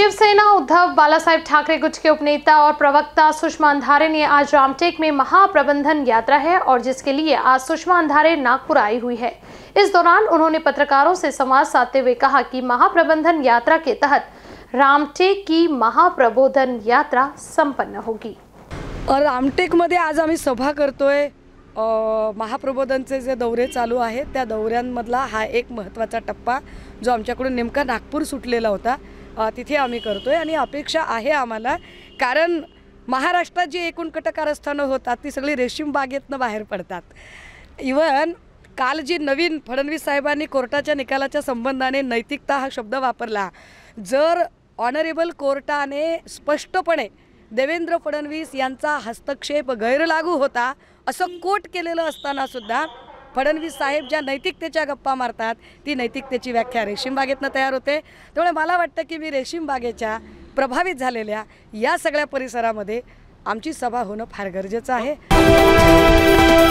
शिवसेना उद्धव बाला साहेब ठाकरे गुट के उपनेता और प्रवक्ता सुषमा अंधारे ने आज रामटेक में महाप्रबंधन यात्रा है और जिसके लिए आज सुषमा अंधारे नागपुर आई हुई है इस दौरान उन्होंने पत्रकारों से संवाद साधते हुए कहा कि महाप्रबंधन यात्रा के तहत रामटेक की महाप्रबोधन यात्रा संपन्न होगी और रामटेकमध्ये आज आम्ही सभा महाप्रबोधन से जे दौरे चालू है त्या दौऱ्यांमधला हा एक महत्वा टप्पा जो आमच्याकडून नेमका नागपूर सुटलेला होता तिथे आम्ही करतो आहे आणि अपेक्षा आहे आम्हाला कारण महाराष्ट्रात जी एकूण कटकारस्थानं होतात ती सगळी रेशीम बागेतनं बाहेर पडतात इवन काल जी नवीन फडणवीस साहेबांनी कोर्टाच्या निकालाच्या संबंधाने नैतिकता हा शब्द वापरला जर ऑनरेबल कोर्टाने स्पष्टपणे देवेंद्र फडणवीस यांचा हस्तक्षेप गैरलागू होता असं कोट केलेलं असतानासुद्धा फडणवीस साहेब ज्या नैतिकतेच्या गप्पा मारतात ती नैतिकतेची व्याख्या रेशीमबागेतनं तयार होते त्यामुळे मला वाटतं की मी रेशीमबागेच्या प्रभावित झालेल्या या सगळ्या परिसरामध्ये आमची सभा होणं फार गरजेचं आहे